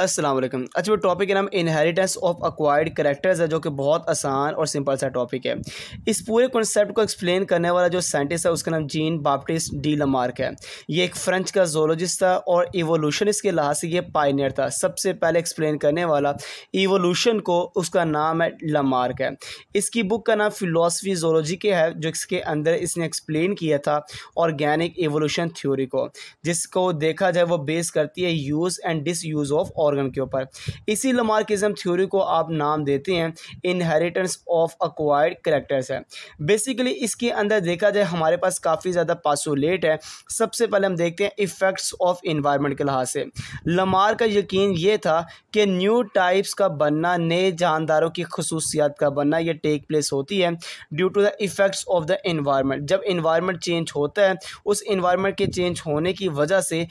असलम अच्छा वो टॉपिक का नाम इनहेरिटेंस ऑफ अक्वायर्ड करेक्टर्स है जो कि बहुत आसान और सिंपल सा टॉपिक है इस पूरे कॉन्सेप्ट को एक्सप्लेन करने वाला जो साइंटिस्ट है उसका नाम जीन बाप्टिस्ट डी लमार्क है ये एक फ्रेंच का जोलॉजिस्ट था और इवोल्यूशनिस्ट के लिहाज से ये पाइनियर था सबसे पहले एक्सप्लेन करने वाला इवोल्यूशन को उसका नाम है लमार्क है इसकी बुक का नाम फिलोसफी जोलॉजी के है जो इसके अंदर इसने एक्सप्लेन किया था ऑर्गेनिक इवोल्यूशन थ्योरी को जिसको देखा जाए वो बेस करती है use and disuse of organ के ऊपर इसी लमार्किज्म थ्योरी को आप नाम देते हैं इनहेरिटेंस ऑफ अक्वायर्ड करेक्टर्स है बेसिकली इसके अंदर देखा जाए हमारे पास काफ़ी ज़्यादा पासोलेट है सबसे पहले हम देखते हैं इफ़ेक्ट्स ऑफ इन्वायरमेंट के लिहाज से लमार का यकीन ये था कि न्यू टाइप्स का बनना नए जानदारों की खसूसियात का बनना यह टेक प्लेस होती है due to the effects of the environment जब इन्वायरमेंट चेंज होता है उस इन्वायरमेंट के चेंज होने की वजह से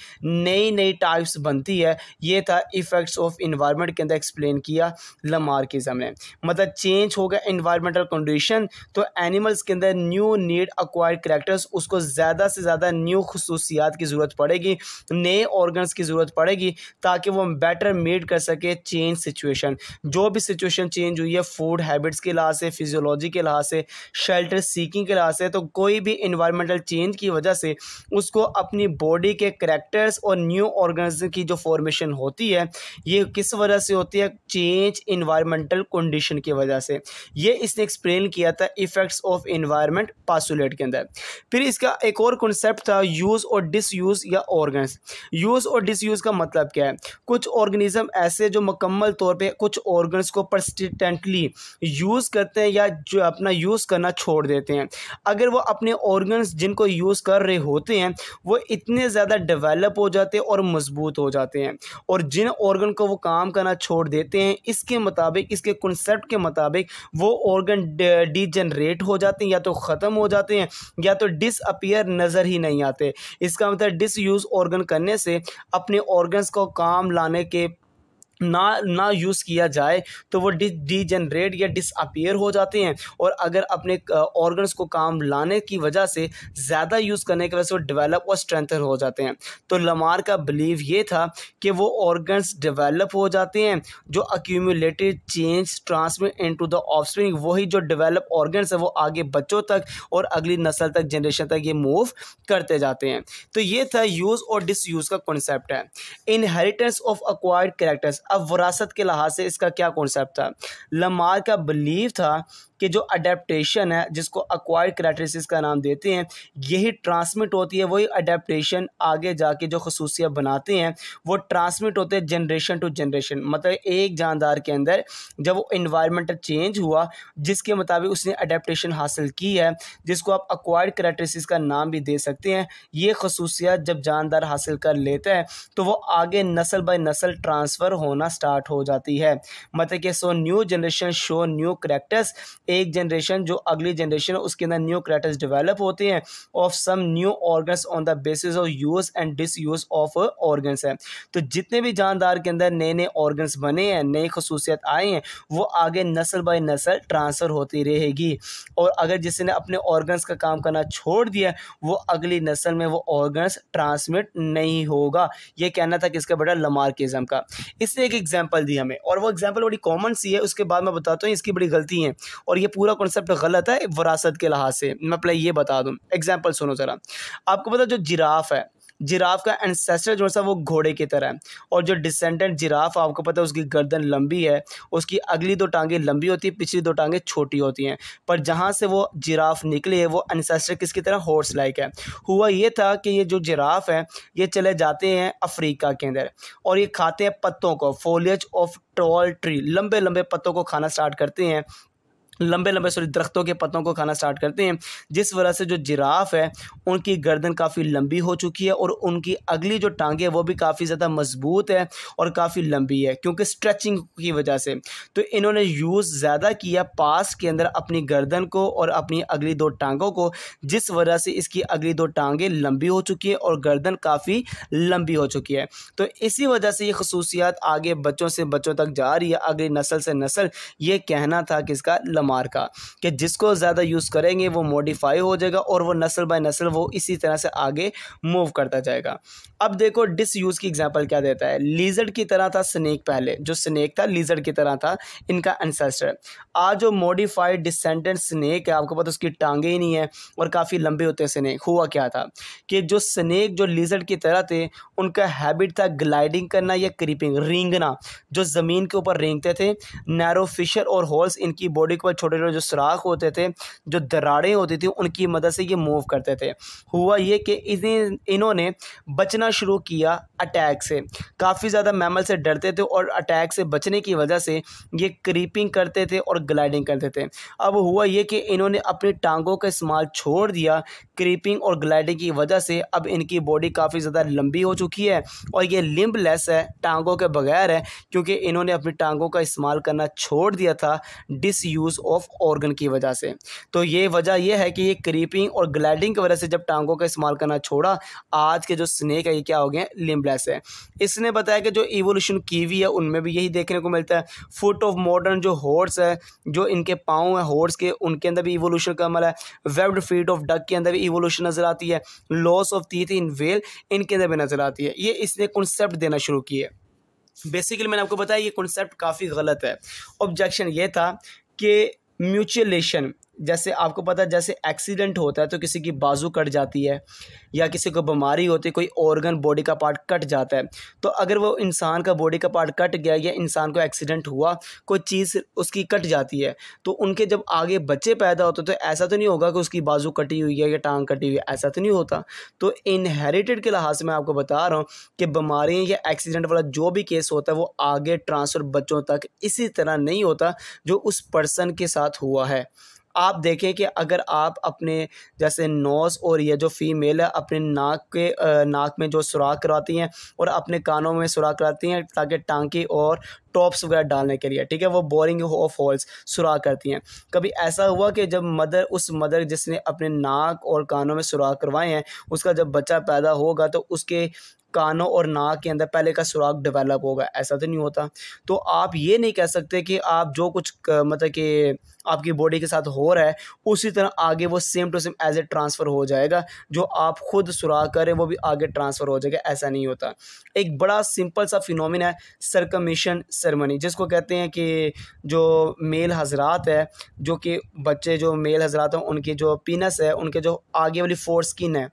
नई नई टाइप्स बनती है ये था इफ इफेक्ट्स ऑफ इन्वायरमेंट के अंदर एक्सप्लेन किया लमार्किज्म ने मतलब चेंज होगा इन्वायरमेंटल कंडीशन तो एनिमल्स के अंदर न्यू नीड अक्वायर्ड करेक्टर्स उसको ज़्यादा से ज़्यादा न्यू खसूसियात की ज़रूरत पड़ेगी नए ऑर्गन्स की ज़रूरत पड़ेगी ताकि वो बेटर मीट कर सके चेंज सिचुएशन जो भी सिचुएशन चेंज हुई है फूड हैबिट्स के लिहाज से फिजियोलॉजी के लिहाज से शेल्टर सीकिंग के लिहाज से तो कोई भी इन्वायरमेंटल चेंज की वजह से उसको अपनी बॉडी के करेक्टर्स और न्यू ऑर्गन की जो फॉर्मेशन होती है ये किस वजह से होती है चेंज इन्वायरमेंटल कंडीशन की वजह से ये इसने एक्सप्लेन किया था इफ़ेक्ट्स ऑफ इन्वायरमेंट पासुलेट के अंदर फिर इसका एक और कॉन्सेप्ट था यूज़ और डिसयूज़ या ऑर्गन्स यूज़ और डिसयूज़ का मतलब क्या है कुछ ऑर्गेनिज्म ऐसे जो मुकम्मल तौर पर कुछ ऑर्गन्स को परसिस्टेंटली यूज़ करते हैं या जो अपना यूज़ करना छोड़ देते हैं अगर वो अपने ऑर्गन्स जिनको यूज़ कर रहे होते हैं वो इतने ज़्यादा डेवलप हो जाते हैं और मजबूत हो जाते हैं और जिन ऑर्गन को वो काम करना छोड़ देते हैं इसके मुताबिक इसके कंसेप्ट के मुताबिक वो ऑर्गन डिजनरेट हो जाते हैं या तो ख़त्म हो जाते हैं या तो डिसअपियर नज़र ही नहीं आते इसका मतलब डिसयूज़ ऑर्गन करने से अपने ऑर्गन्स को काम लाने के ना ना यूज़ किया जाए तो वो डि डिजनरेट या डिसअपेयर हो जाते हैं और अगर अपने ऑर्गन्स को काम लाने की वजह से ज़्यादा यूज़ करने की वजह से वो डेवलप और स्ट्रेंथर हो जाते हैं तो लमार का बिलीव ये था कि वो ऑर्गन्स डेवलप हो जाते हैं जो accumulated change transmit into the offspring वही जो डिवेलप ऑर्गन्स है वो आगे बच्चों तक और अगली नस्ल तक जनरेशन तक ये मूव करते जाते हैं तो ये था यूज़ और डिसयूज़ का कॉन्सेप्ट है इनहेरिटेंस ऑफ अक्वायर्ड करेक्टर्स अब वरासत के लिहाज से इसका क्या कॉन्सेप्ट था लमार का बिलीव था कि जो अडेप्टेशन है जिसको अक्वायर्ड करेक्टरिस्टिक्स का नाम देते हैं यही ट्रांसमिट होती है वही अडेप्टेशन आगे जाके जो खसूसियत बनाते हैं वो ट्रांसमिट होते हैं जनरेशन टू जनरेशन मतलब एक जानदार के अंदर जब वो इन्वायरमेंटल चेंज हुआ जिसके मुताबिक उसने अडेप्टशन हासिल की है जिसको आप अक्वायर्ड करेक्टरिस्टिक्स का नाम भी दे सकते हैं ये खसूसियात जब जानदार हासिल कर लेता है तो वो आगे नसल बाई नसल ट्रांसफ़र होना होना स्टार्ट हो जाती है मतलब कि so new generation show new characters एक जनरेशन जो अगली जनरेशन उसके अंदर न्यू करेक्टर्स डेवलप होते हैं of some new organs on the basis of use and disuse of organs है तो जितने भी जानदार के अंदर नए नए ऑर्गन्स बने हैं नई खसूसियत आए हैं वो आगे नस्ल बाई नस्ल ट्रांसफ़र होती रहेगी और अगर जिसने अपने ऑर्गन्स का काम करना छोड़ दिया वो अगली नस्ल में वो ऑर्गन्स ट्रांसमिट नहीं होगा ये कहना था किसका बड़ा लमार्किज़म का इसलिए एक एग्जाम्पल दी हमें और वो एग्जाम्पल बड़ी कॉमन सी है उसके बाद मैं बताता हूँ इसकी बड़ी गलती है और ये पूरा कॉन्सेप्ट गलत है वरासत के लिहाज से मैं पहले ये बता दूँ एग्जाम्पल सुनो ज़रा आपको पता जो जिराफ है जिराफ का एंसेस्टर जो है सा वो घोड़े की तरह है और जो डिसेंडेंट जिराफ आपको पता है उसकी गर्दन लंबी है उसकी अगली दो टांगें लंबी होती है पिछली दो टांगें छोटी होती हैं पर जहाँ से वो जिराफ निकली है वो एनसेस्टर किसकी तरह हॉर्स लाइक है हुआ ये था कि ये जो जिराफ है ये चले जाते हैं अफ्रीका के अंदर और ये खाते हैं पत्तों को फोलियज ऑफ टॉल ट्री लंबे लंबे पत्तों को खाना स्टार्ट करते हैं लंबे लंबे सॉरी दरख्तों के पत्तों को खाना स्टार्ट करते हैं जिस वजह से जो जिराफ है उनकी गर्दन काफ़ी लंबी हो चुकी है और उनकी अगली जो टांगे है वो भी काफ़ी ज़्यादा मजबूत है और काफ़ी लंबी है क्योंकि स्ट्रेचिंग की वजह से तो इन्होंने यूज़ ज़्यादा किया पास के अंदर अपनी गर्दन को और अपनी अगली दो टांगों को जिस वजह से इसकी अगली दो टांगें लंबी हो चुकी है और गर्दन काफ़ी लंबी हो चुकी है तो इसी वजह से ये खसूसियात आगे बच्चों से बच्चों तक जा रही है अगली नस्ल से नस्ल ये कहना था कि इसका मार का कि जिसको ज़्यादा यूज़ करेंगे वो मॉडिफाई हो जाएगा और वो नस्ल बाय नस्ल वो इसी तरह से आगे मूव करता जाएगा अब देखो डिस यूज़ की एग्जांपल क्या देता है लीजर की तरह था स्नेक पहले जो स्नेक था लीजर की तरह था इनका एंसेस्टर आज जो मॉडिफाइड डिसेंडेंट स्नेक है आपको पता उसकी टांगे ही नहीं है और काफ़ी लंबे होते हैं स्नेक हुआ क्या था कि जो स्नेक जो लीजर की तरह थे उनका हैबिट था ग्लाइडिंग करना या क्रीपिंग रेंगना जो ज़मीन के ऊपर रेंगते थे नैरो फिशर और होल्स इनकी बॉडी के ऊपर छोटे छोटे जो सुराख होते थे जो दरारें होती थी उनकी मदद से ये मूव करते थे हुआ ये कि इन्होंने बचना शुरू किया अटैक से काफ़ी ज़्यादा मैमल से डरते थे और अटैक से बचने की वजह से ये क्रीपिंग करते थे और ग्लाइडिंग करते थे अब हुआ ये कि इन्होंने अपनी टांगों का इस्तेमाल छोड़ दिया क्रीपिंग और ग्लाइडिंग की वजह से अब इनकी बॉडी काफ़ी ज़्यादा लंबी हो चुकी है और ये लिम्ब है टांगों के बगैर है क्योंकि इन्होंने अपनी टांगों का इस्तेमाल करना छोड़ दिया था डिसयूज़ ऑफ ऑर्गन की वजह से तो ये वजह यह है कि ये क्रीपिंग और ग्लाइडिंग की वजह से जब टांगों का इस्तेमाल करना छोड़ा आज के जो स्नेक है ये क्या हो गए लिम्बलेस है इसने बताया कि जो इवोल्यूशन कीवी है उनमें भी यही देखने को मिलता है फुट ऑफ मॉडर्न जो हॉर्स है जो इनके पाँव है हॉर्स के उनके अंदर भी इवोल्यूशन का अमल है वेब्ड फीट ऑफ डक के अंदर भी इवोल्यूशन नज़र आती है लॉस ऑफ तीथ इन वेल इनके अंदर भी नज़र आती है ये इसने कॉन्सेप्ट देना शुरू किया बेसिकली मैंने आपको बताया ये कॉन्सेप्ट काफ़ी गलत है ऑब्जेक्शन ये था के म्यूचुअलेशन जैसे आपको पता है जैसे एक्सीडेंट होता है तो किसी की बाजू कट जाती है या किसी को बीमारी होती है कोई ऑर्गन बॉडी का पार्ट कट जाता है तो अगर वो इंसान का बॉडी का पार्ट कट गया या इंसान को एक्सीडेंट हुआ कोई चीज़ उसकी कट जाती है तो उनके जब आगे बच्चे पैदा होते तो ऐसा तो नहीं होगा कि उसकी बाजू कटी हुई है या टांग कटी हुई है ऐसा तो नहीं होता तो इनहेरिटेड के लिहाज से मैं आपको बता रहा हूँ कि बीमारी या एक्सीडेंट वाला जो भी केस होता है वो आगे ट्रांसफ़र बच्चों तक इसी तरह नहीं होता जो उस पर्सन के साथ हुआ है आप देखें कि अगर आप अपने जैसे नोस और ये जो फीमेल है अपने नाक के नाक में जो सुराख करवाती हैं और अपने कानों में सुराख कराती हैं ताकि टांकी और टॉप्स वगैरह डालने के लिए ठीक है वो बोरिंग ऑफ होल्स सुराख करती हैं कभी ऐसा हुआ कि जब मदर उस मदर जिसने अपने नाक और कानों में सुराख करवाए हैं उसका जब बच्चा पैदा होगा तो उसके कानों और नाक के अंदर पहले का सुराग डेवलप होगा ऐसा तो नहीं होता तो आप ये नहीं कह सकते कि आप जो कुछ मतलब कि आपकी बॉडी के साथ हो रहा है उसी तरह आगे वो same to same as a transfer हो जाएगा जो आप खुद सुराग करें वो भी आगे ट्रांसफ़र हो जाएगा ऐसा नहीं होता एक बड़ा सिंपल सा फिनोमिन है सरकमिशन सेरेमनी जिसको कहते हैं कि जो मेल हजरात है जो कि बच्चे जो मेल हजरात हैं उनकी जो पीनस है उनके जो आगे वाली फोर स्किन है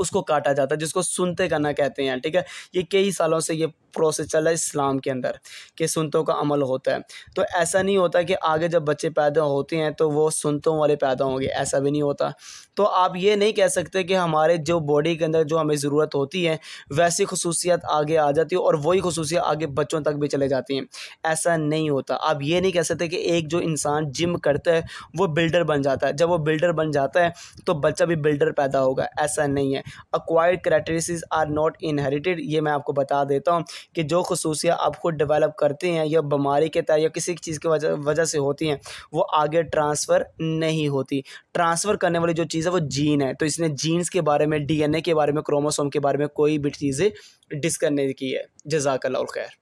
उसको काटा जाता है जिसको सुनते गाना कहते हैं ठीक है ये कई सालों से ये प्रोसेस चल रहा है इस्लाम के अंदर कि सुनतों का अमल होता है तो ऐसा नहीं होता कि आगे जब बच्चे पैदा होते हैं तो वो सुनतों वाले पैदा होंगे ऐसा भी नहीं होता तो आप ये नहीं कह सकते कि हमारे जो बॉडी के अंदर जो हमें ज़रूरत होती है वैसी खसूसियात आगे आ जाती है और वही खसूसियात आगे बच्चों तक भी चले जाती हैं ऐसा नहीं होता आप ये नहीं कह सकते कि एक जो इंसान जिम करता है वो बिल्डर बन जाता है जब वो बिल्डर बन जाता है तो बच्चा भी बिल्डर पैदा होगा ऐसा नहीं है acquired characteristics are not inherited ये मैं आपको बता देता हूँ कि जो खसूसियात आप खुद डेवलप करते हैं या बीमारी के तहत या किसी चीज़ की वजह से होती हैं वो आगे ट्रांसफ़र नहीं होती ट्रांसफ़र करने वाली जो चीज़ है वो जीन है तो इसने जीन्स के बारे में ए के बारे में क्रोमोसोम के बारे में कोई भी चीज़ें डिस्कस नहीं की है जजाकल्ला खैर